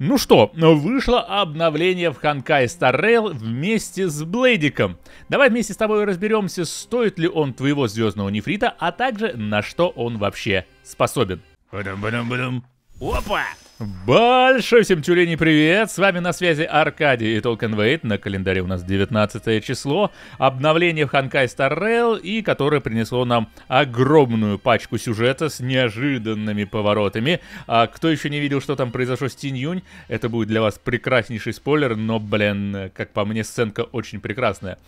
Ну что, вышло обновление в Ханкай Star Rail вместе с Блейдиком. Давай вместе с тобой разберемся, стоит ли он твоего звездного нефрита, а также на что он вообще способен. Опа! Большой всем тюлени привет! С вами на связи Аркадий и Толкен Вейт. На календаре у нас 19 число. Обновление в Ханкай Star и которое принесло нам огромную пачку сюжета с неожиданными поворотами. А кто еще не видел, что там произошло с Тинь Юнь, это будет для вас прекраснейший спойлер, но, блин, как по мне, сценка очень прекрасная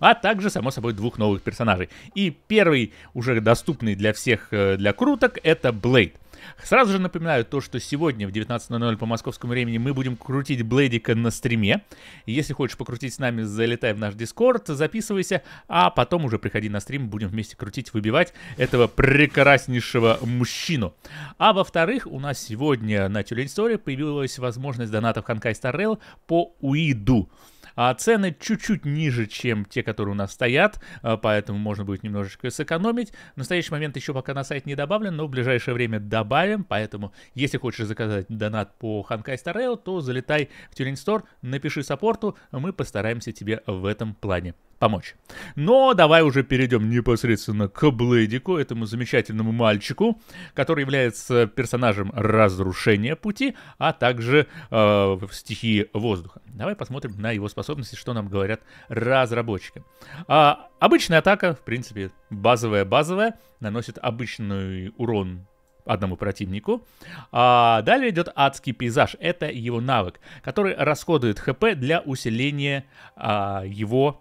а также, само собой, двух новых персонажей. И первый, уже доступный для всех, э, для круток, это Блейд. Сразу же напоминаю то, что сегодня в 19.00 по московскому времени мы будем крутить Блейдика на стриме. Если хочешь покрутить с нами, залетай в наш Дискорд, записывайся, а потом уже приходи на стрим, будем вместе крутить, выбивать этого прекраснейшего мужчину. А во-вторых, у нас сегодня на Тюлень Story появилась возможность донатов Ханкай Старрел по УИДу. А цены чуть-чуть ниже, чем те, которые у нас стоят, а, поэтому можно будет немножечко сэкономить. В настоящий момент еще пока на сайт не добавлен, но в ближайшее время добавим, поэтому если хочешь заказать донат по Ханкай Старео, то залетай в Тюрин Стор, напиши саппорту, мы постараемся тебе в этом плане помочь. Но давай уже перейдем непосредственно к Блейдику этому замечательному мальчику, который является персонажем разрушения пути, а также э, в стихии воздуха. Давай посмотрим на его способности, что нам говорят разработчики. А, обычная атака, в принципе, базовая-базовая, наносит обычный урон одному противнику. А далее идет адский пейзаж. Это его навык, который расходует ХП для усиления а, его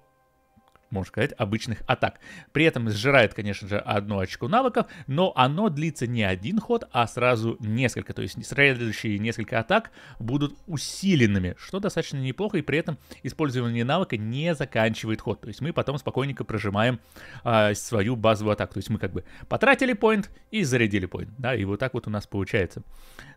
можно сказать, обычных атак. При этом сжирает, конечно же, одно очко навыков, но оно длится не один ход, а сразу несколько. То есть следующие несколько атак будут усиленными, что достаточно неплохо, и при этом использование навыка не заканчивает ход. То есть мы потом спокойненько прожимаем э, свою базовую атаку. То есть мы как бы потратили поинт и зарядили поинт. Да, и вот так вот у нас получается.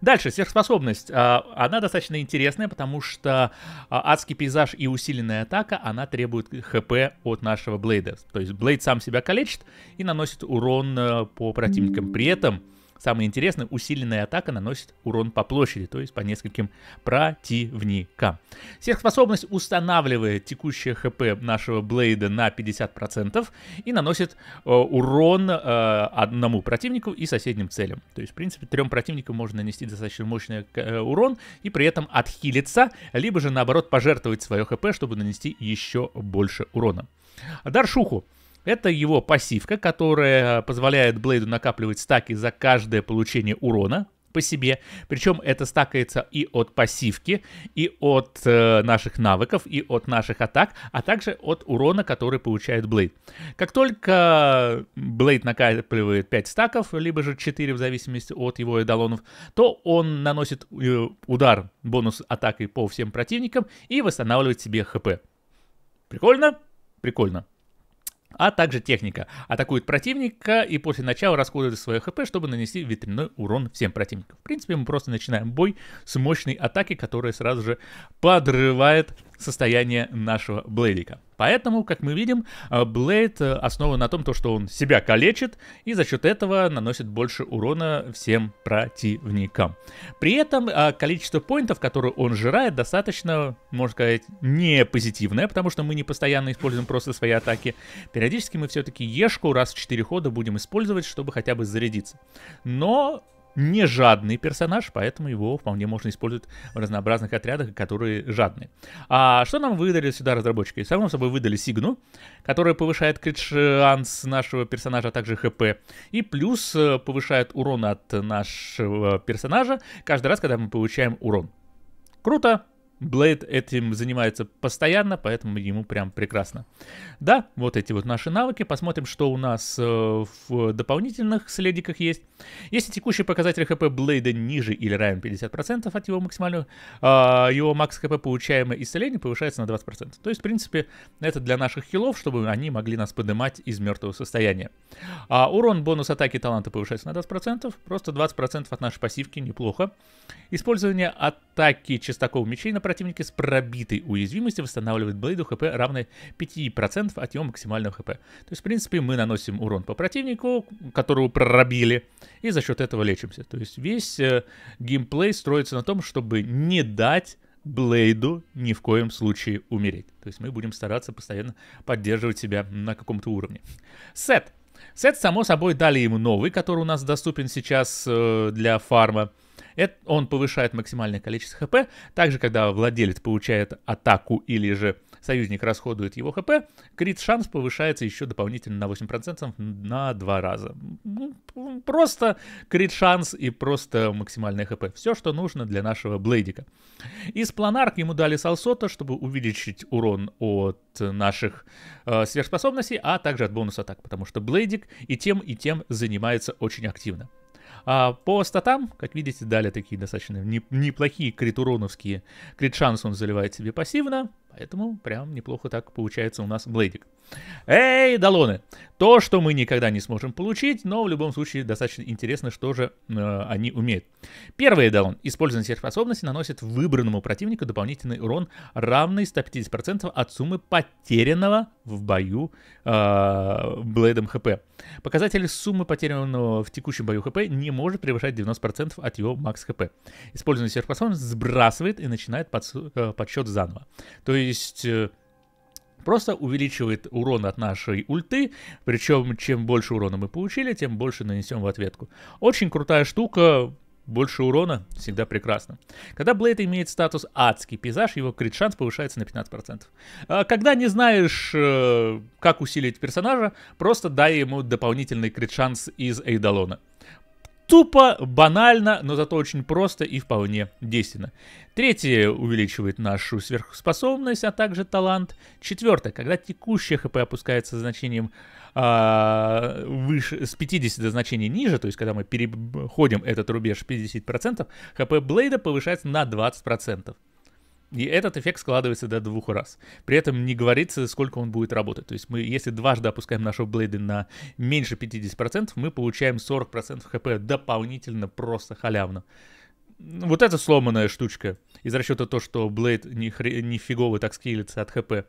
Дальше, сверхспособность. Э, она достаточно интересная, потому что э, адский пейзаж и усиленная атака, она требует ХП от нашего Блейда. То есть Блейд сам себя калечит и наносит урон э, по противникам. При этом, самое интересное, усиленная атака наносит урон по площади, то есть по нескольким противникам. Сверхспособность устанавливает текущее хп нашего Блейда на 50% и наносит э, урон э, одному противнику и соседним целям. То есть, в принципе, трем противникам можно нанести достаточно мощный урон и при этом отхилиться, либо же, наоборот, пожертвовать свое хп, чтобы нанести еще больше урона. Даршуху. Это его пассивка, которая позволяет Блейду накапливать стаки за каждое получение урона по себе. Причем это стакается и от пассивки, и от э, наших навыков, и от наших атак, а также от урона, который получает Блейд. Как только Блейд накапливает 5 стаков, либо же 4 в зависимости от его эдалонов, то он наносит э, удар бонус атакой по всем противникам и восстанавливает себе хп. Прикольно? Прикольно. А также техника. Атакует противника и после начала расходует свое хп, чтобы нанести ветряной урон всем противникам. В принципе, мы просто начинаем бой с мощной атаки, которая сразу же подрывает состояние нашего Блейдика. Поэтому, как мы видим, э, Блейд э, основан на том, то что он себя калечит и за счет этого наносит больше урона всем противникам. При этом э, количество поинтов, которые он жирает, достаточно, можно сказать, не позитивное, потому что мы не постоянно используем просто свои атаки. Периодически мы все-таки ешку раз в 4 хода будем использовать, чтобы хотя бы зарядиться. Но не жадный персонаж, поэтому его вполне можно использовать в разнообразных отрядах, которые жадные. А что нам выдали сюда разработчики? Само собой выдали Сигну, которая повышает крит шанс нашего персонажа, а также ХП. И плюс э, повышает урон от нашего персонажа каждый раз, когда мы получаем урон. Круто! Блейд этим занимается постоянно, поэтому ему прям прекрасно. Да, вот эти вот наши навыки. Посмотрим, что у нас э, в дополнительных следиках есть. Если текущий показатель ХП Блейда ниже или равен 50% от его максимального, а, его макс ХП, получаемое исцеление, повышается на 20%. То есть, в принципе, это для наших хилов, чтобы они могли нас поднимать из мертвого состояния. А урон, бонус атаки таланта повышается на 20%. Просто 20% от нашей пассивки неплохо. Использование атаки частокол мечей на противники с пробитой уязвимостью восстанавливают Блейду хп равное 5% от его максимального хп. То есть, в принципе, мы наносим урон по противнику, которого пробили, и за счет этого лечимся. То есть весь э, геймплей строится на том, чтобы не дать Блейду ни в коем случае умереть. То есть мы будем стараться постоянно поддерживать себя на каком-то уровне. Сет. Сет, само собой, дали ему новый, который у нас доступен сейчас э, для фарма. Это, он повышает максимальное количество хп. Также, когда владелец получает атаку или же союзник расходует его хп, крит шанс повышается еще дополнительно на 8% на 2 раза. Ну, просто крит шанс и просто максимальное хп. Все, что нужно для нашего блейдика. Из планарк ему дали салсота, чтобы увеличить урон от наших э, сверхспособностей, а также от бонуса атак, потому что блейдик и тем, и тем занимается очень активно. А по статам, как видите, дали такие достаточно неплохие крит уроновские. Крит шанс он заливает себе пассивно. Поэтому прям неплохо так получается у нас Блейдик. Эй, Далоны! То, что мы никогда не сможем получить, но в любом случае достаточно интересно, что же э, они умеют. Первый Далон. Использование сверхспособности наносит выбранному противнику дополнительный урон, равный 150% от суммы потерянного в бою э, Блейдом ХП. Показатель суммы потерянного в текущем бою ХП не может превышать 90% от его макс ХП. Использование сверхспособности сбрасывает и начинает э, подсчет заново. То есть есть э, просто увеличивает урон от нашей ульты, причем чем больше урона мы получили, тем больше нанесем в ответку. Очень крутая штука, больше урона всегда прекрасно. Когда Блейд имеет статус адский пейзаж, его крит-шанс повышается на 15%. А когда не знаешь, э, как усилить персонажа, просто дай ему дополнительный крит-шанс из Эйдолона. Тупо, банально, но зато очень просто и вполне действенно. Третье увеличивает нашу сверхспособность, а также талант. Четвертое, когда текущее хп опускается значением э, выше, с 50 до значения ниже, то есть когда мы переходим этот рубеж 50%, хп Блейда повышается на 20%. И этот эффект складывается до двух раз. При этом не говорится, сколько он будет работать. То есть мы, если дважды опускаем нашего блейда на меньше 50%, мы получаем 40% хп дополнительно просто халявно вот эта сломанная штучка из расчета то, что Блейд не хре- не фиговый так скилится от ХП.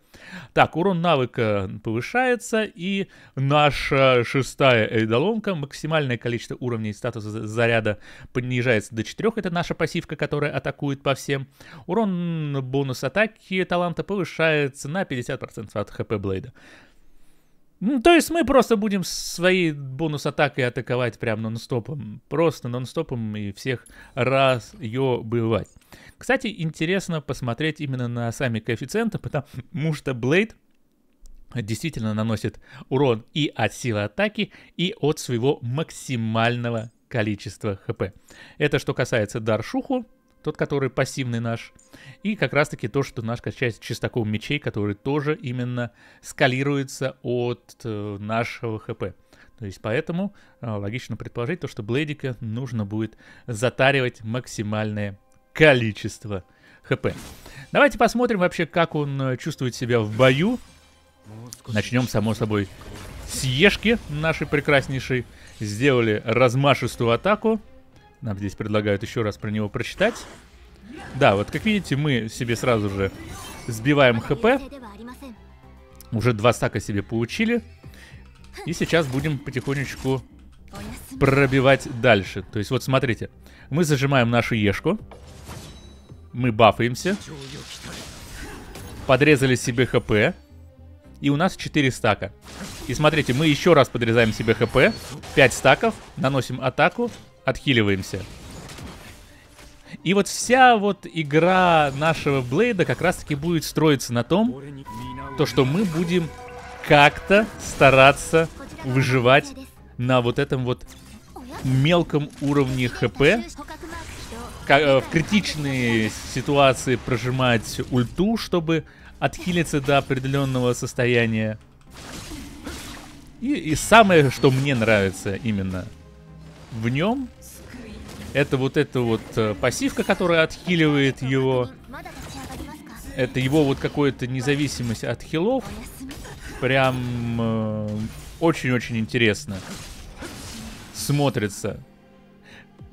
Так, урон навыка повышается, и наша шестая эйдоломка, максимальное количество уровней статуса заряда понижается до 4, это наша пассивка, которая атакует по всем. Урон бонус атаки таланта повышается на 50% от ХП Блейда. Ну, то есть мы просто будем свои бонус-атакой атаковать прям нон-стопом. Просто нон-стопом и всех раз ее бывать. Кстати, интересно посмотреть именно на сами коэффициенты, потому что Блейд действительно наносит урон и от силы атаки, и от своего максимального количества хп. Это что касается Даршуху тот, который пассивный наш, и как раз-таки то, что наш качает чистоком мечей, который тоже именно скалируется от э, нашего хп. То есть поэтому э, логично предположить то, что Блейдика нужно будет затаривать максимальное количество хп. Давайте посмотрим вообще, как он э, чувствует себя в бою. Начнем, само собой, с Ешки нашей прекраснейшей. Сделали размашистую атаку. Нам здесь предлагают еще раз про него прочитать. Да, вот как видите, мы себе сразу же сбиваем хп. Уже два стака себе получили. И сейчас будем потихонечку пробивать дальше. То есть вот смотрите, мы зажимаем нашу ешку. Мы бафаемся. Подрезали себе хп. И у нас 4 стака. И смотрите, мы еще раз подрезаем себе хп. 5 стаков. Наносим атаку отхиливаемся. И вот вся вот игра нашего Блейда как раз-таки будет строиться на том, то, что мы будем как-то стараться выживать на вот этом вот мелком уровне хп, э, в критичные ситуации прожимать ульту, чтобы отхилиться до определенного состояния. И, и самое, что мне нравится именно в нем, это вот эта вот э, пассивка, которая отхиливает его. Это его вот какая-то независимость от хилов. Прям э, очень-очень э, интересно смотрится.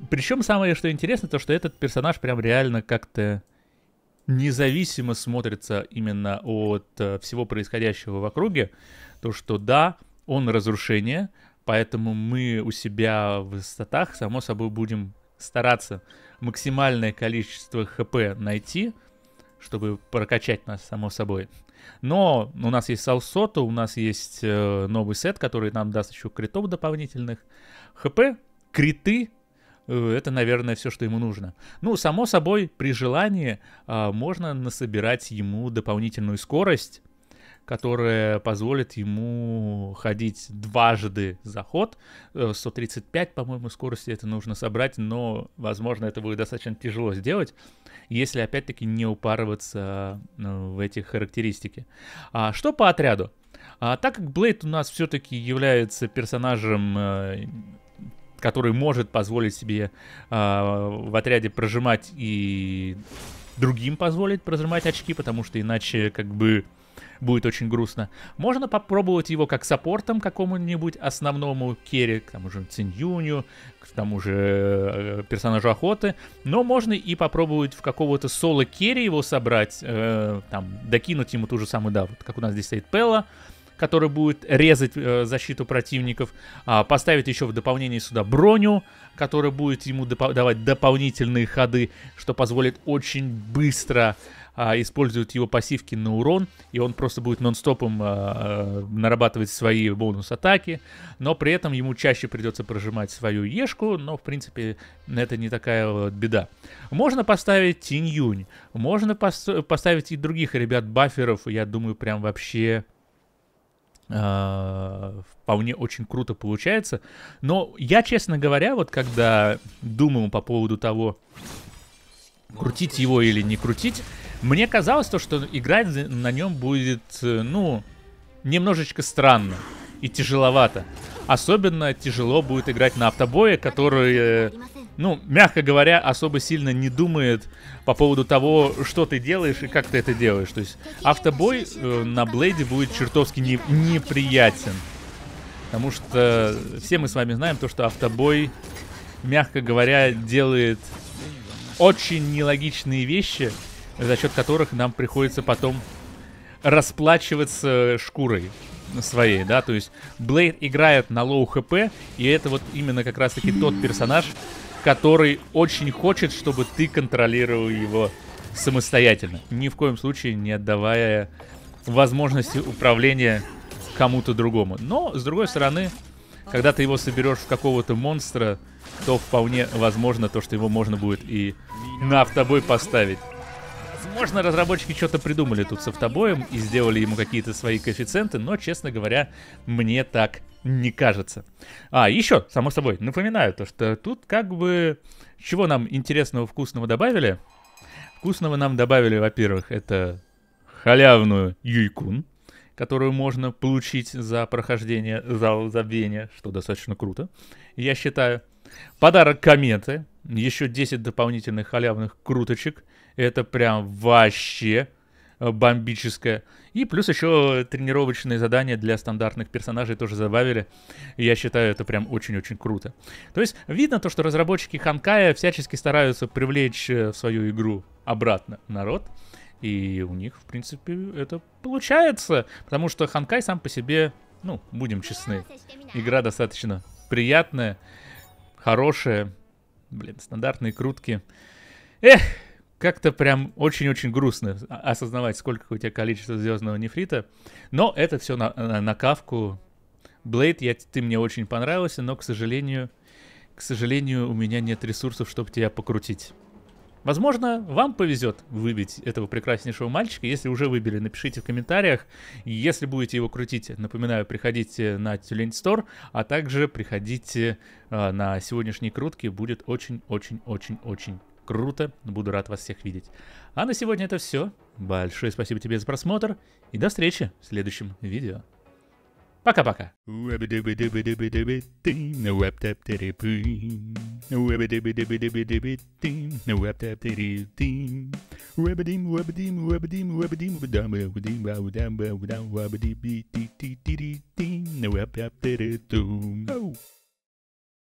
Причем самое, что интересно, то что этот персонаж прям реально как-то независимо смотрится именно от э, всего происходящего в округе. То, что да, он разрушение, поэтому мы у себя в статах само собой, будем стараться максимальное количество хп найти, чтобы прокачать нас, само собой. Но у нас есть Салсота, у нас есть э, новый сет, который нам даст еще критов дополнительных. ХП, криты, э, это, наверное, все, что ему нужно. Ну, само собой, при желании э, можно насобирать ему дополнительную скорость, которая позволит ему ходить дважды за ход. 135, по-моему, скорости это нужно собрать, но, возможно, это будет достаточно тяжело сделать, если, опять-таки, не упарываться э, в эти характеристики. А что по отряду? А, так как Блейд у нас все-таки является персонажем э, который может позволить себе э, в отряде прожимать и другим позволить прожимать очки, потому что иначе как бы будет очень грустно. Можно попробовать его как саппортом какому-нибудь основному керри, к тому же Циньюню, к тому же э, персонажу охоты, но можно и попробовать в какого-то соло керри его собрать, э, там, докинуть ему ту же самую, да, вот как у нас здесь стоит Пелла, который будет резать э, защиту противников, а, поставить еще в дополнение сюда броню, которая будет ему допо- давать дополнительные ходы, что позволит очень быстро а, используют его пассивки на урон, и он просто будет нон-стопом а, а, нарабатывать свои бонус-атаки, но при этом ему чаще придется прожимать свою Ешку, но, в принципе, это не такая вот беда. Можно поставить Тинь Юнь, можно пос поставить и других ребят баферов, я думаю, прям вообще а, вполне очень круто получается. Но я, честно говоря, вот когда думал по поводу того, крутить его или не крутить. Мне казалось то, что играть на нем будет, э, ну, немножечко странно и тяжеловато. Особенно тяжело будет играть на автобое, который, э, ну, мягко говоря, особо сильно не думает по поводу того, что ты делаешь и как ты это делаешь. То есть автобой э, на Блейде будет чертовски не, неприятен. Потому что все мы с вами знаем то, что автобой, мягко говоря, делает очень нелогичные вещи, за счет которых нам приходится потом расплачиваться шкурой своей, да, то есть Блейд играет на лоу хп, и это вот именно как раз-таки тот персонаж, который очень хочет, чтобы ты контролировал его самостоятельно, ни в коем случае не отдавая возможности управления кому-то другому. Но, с другой стороны, когда ты его соберешь в какого-то монстра, то вполне возможно то, что его можно будет и на автобой поставить. Возможно, разработчики что-то придумали тут с автобоем и сделали ему какие-то свои коэффициенты, но, честно говоря, мне так не кажется. А, еще, само собой, напоминаю то, что тут как бы... Чего нам интересного, вкусного добавили? Вкусного нам добавили, во-первых, это халявную юйкун которую можно получить за прохождение зала забвения, что достаточно круто. Я считаю, подарок кометы, еще 10 дополнительных халявных круточек. Это прям вообще э, бомбическое. И плюс еще тренировочные задания для стандартных персонажей тоже забавили. Я считаю, это прям очень-очень круто. То есть видно то, что разработчики Ханкая всячески стараются привлечь э, в свою игру обратно народ. И у них, в принципе, это получается. Потому что Ханкай сам по себе, ну, будем честны, игра достаточно приятная, хорошая. Блин, стандартные крутки. Эх, как-то прям очень-очень грустно осознавать, сколько у тебя количество звездного нефрита. Но это все на, на, на кавку. Блейд, я, ты мне очень понравился, но, к сожалению, к сожалению, у меня нет ресурсов, чтобы тебя покрутить. Возможно, вам повезет выбить этого прекраснейшего мальчика. Если уже выбили, напишите в комментариях. Если будете его крутить, напоминаю, приходите на Тюлень Стор, а также приходите э, на сегодняшние крутки. Будет очень-очень-очень-очень круто. Буду рад вас всех видеть. А на сегодня это все. Большое спасибо тебе за просмотр и до встречи в следующем видео. Пока-пока. Oh.